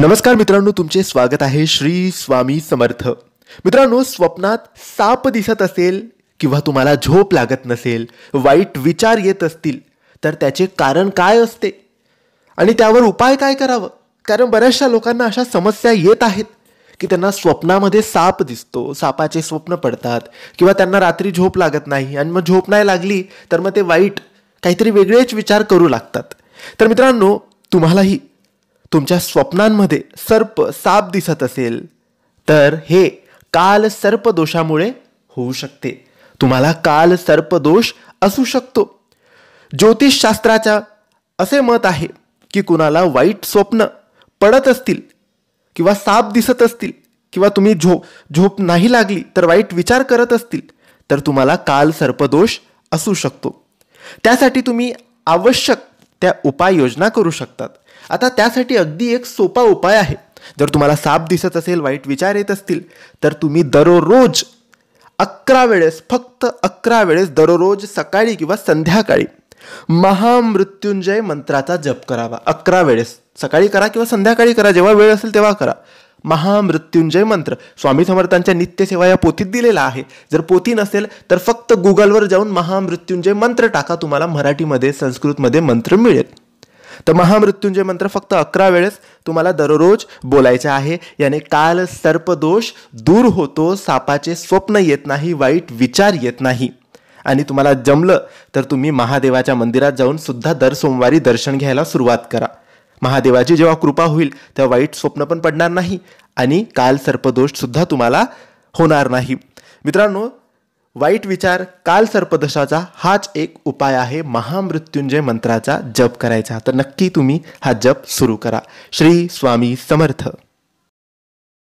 नमस्कार मित्रांनो तुमचे स्वागत आहे श्री स्वामी समर्थ मित्रांनो स्वप्नात साप दिसत असेल किंवा तुम्हाला झोप लागत नसेल वाईट विचार येत असतील तर त्याचे कारण काय असते आणि त्यावर उपाय काय करावं कारण बऱ्याचशा लोकांना अशा समस्या येत आहेत की त्यांना स्वप्नामध्ये साप दिसतो सापाचे स्वप्न पडतात किंवा त्यांना रात्री झोप लागत नाही आणि मग झोप नाही लागली तर मग ते वाईट काहीतरी वेगळेच विचार करू लागतात तर मित्रांनो तुम्हालाही तुमच्या स्वप्नांमध्ये सर्प साप दिसत असेल तर हे काल सर्प दोषामुळे होऊ शकते तुम्हाला काल सर्प दोष असू शकतो ज्योतिषशास्त्राच्या असे मत आहे की कुणाला वाईट स्वप्न पडत असतील किंवा साप दिसत असतील किंवा तुम्ही झोप झोप नाही लागली तर वाईट विचार करत असतील तर तुम्हाला काल सर्पदोष असू शकतो त्यासाठी तुम्ही आवश्यक त्या उपाययोजना करू शकतात आता त्यासाठी अगदी एक सोपा उपाय आहे जर तुम्हाला साप दिसत असेल वाईट विचार येत असतील तर तुम्ही दररोज अकरा वेळेस फक्त अकरा वेळेस दररोज सकाळी किंवा संध्याकाळी महामृत्युंजय मंत्राचा जप करावा अकरा वेळेस सकाळी करा किंवा संध्याकाळी करा जेव्हा वेळ असेल तेव्हा करा महामृत्युंजय मंत्र स्वामी समर्थांच्या नित्यसेवा या पोथीत दिलेला आहे जर पोथी नसेल तर फक्त गुगलवर जाऊन महामृत्युंजय मंत्र टाका तुम्हाला मराठीमध्ये संस्कृतमध्ये मंत्र मिळेल तर महामृत्युंजय मंत्र फक्त अकरा वेळेस तुम्हाला दररोज बोलायचं आहे याने काल सर्पदोष दूर होतो सापाचे स्वप्न येत नाही वाईट विचार येत नाही आणि तुम्हाला जमलं तर तुम्ही महादेवाच्या मंदिरात जाऊन सुद्धा दर सोमवारी दर्शन घ्यायला सुरुवात करा महादेवाची जेव्हा कृपा होईल तेव्हा वाईट स्वप्न पण पडणार नाही आणि काल सर्पदोषसुद्धा तुम्हाला होणार नाही मित्रांनो वाईट विचार काल सर्पदशाचा हाच एक उपाय आहे महामृत्युंजय मंत्राचा जप करायचा तर नक्की तुम्ही हा जप सुरू करा श्री स्वामी समर्थ